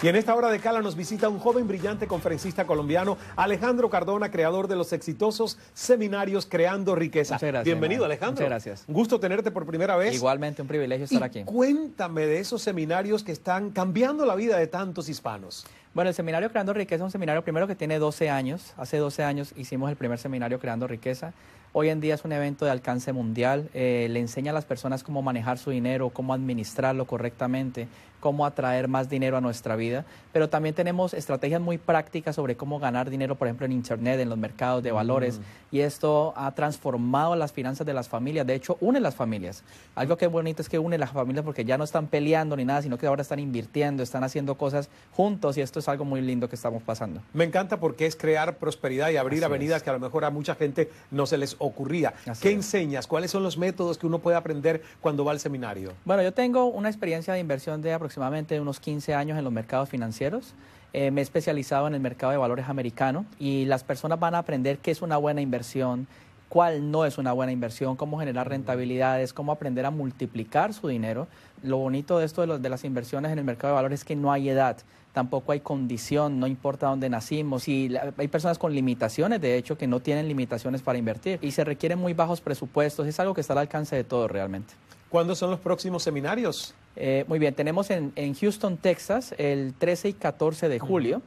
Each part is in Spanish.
Y en esta hora de cala nos visita un joven brillante conferencista colombiano, Alejandro Cardona, creador de los exitosos seminarios Creando Riqueza. Muchas gracias. Bienvenido, Alejandro. Muchas gracias. Un gusto tenerte por primera vez. Igualmente, un privilegio estar aquí. Cuéntame de esos seminarios que están cambiando la vida de tantos hispanos. Bueno, el seminario Creando Riqueza es un seminario primero que tiene 12 años. Hace 12 años hicimos el primer seminario Creando Riqueza. Hoy en día es un evento de alcance mundial. Eh, le enseña a las personas cómo manejar su dinero, cómo administrarlo correctamente, cómo atraer más dinero a nuestra vida. Pero también tenemos estrategias muy prácticas sobre cómo ganar dinero, por ejemplo, en Internet, en los mercados de valores. Y esto ha transformado las finanzas de las familias. De hecho, une las familias. Algo que es bonito es que une las familias porque ya no están peleando ni nada, sino que ahora están invirtiendo, están haciendo cosas juntos y esto algo muy lindo que estamos pasando. Me encanta porque es crear prosperidad y abrir avenidas que a lo mejor a mucha gente no se les ocurría. ¿Qué enseñas? ¿Cuáles son los métodos que uno puede aprender cuando va al seminario? Bueno, yo tengo una experiencia de inversión de aproximadamente unos 15 años en los mercados financieros. Eh, me he especializado en el mercado de valores americano y las personas van a aprender qué es una buena inversión, cuál no es una buena inversión, cómo generar rentabilidades, cómo aprender a multiplicar su dinero. Lo bonito de esto de, de las inversiones en el mercado de valores es que no hay edad tampoco hay condición, no importa dónde nacimos. Y hay personas con limitaciones, de hecho, que no tienen limitaciones para invertir y se requieren muy bajos presupuestos. Es algo que está al alcance de todos realmente. ¿Cuándo son los próximos seminarios? Eh, muy bien, tenemos en, Houston, Texas, el 13 y 14 de julio.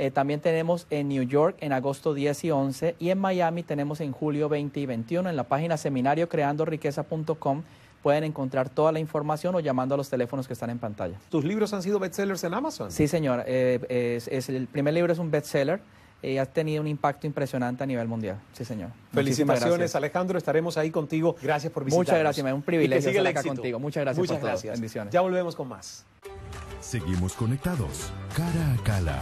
Eh, también tenemos en New York en agosto 10 y 11 y en Miami tenemos en julio 20 y 21. En la página seminario pueden encontrar toda la información o llamando a los teléfonos que están en pantalla. ¿Tus libros han sido bestsellers en Amazon? Sí, señor. Eh, es, el primer libro es un bestseller. y ha tenido un impacto impresionante a nivel mundial. Sí, señor. Felicitaciones, Alejandro. Estaremos ahí contigo. Gracias por visitarnos. Muchas gracias. un privilegio estar acá contigo. Muchas gracias por Bendiciones. Ya volvemos con más. Seguimos conectados. Cara a cara.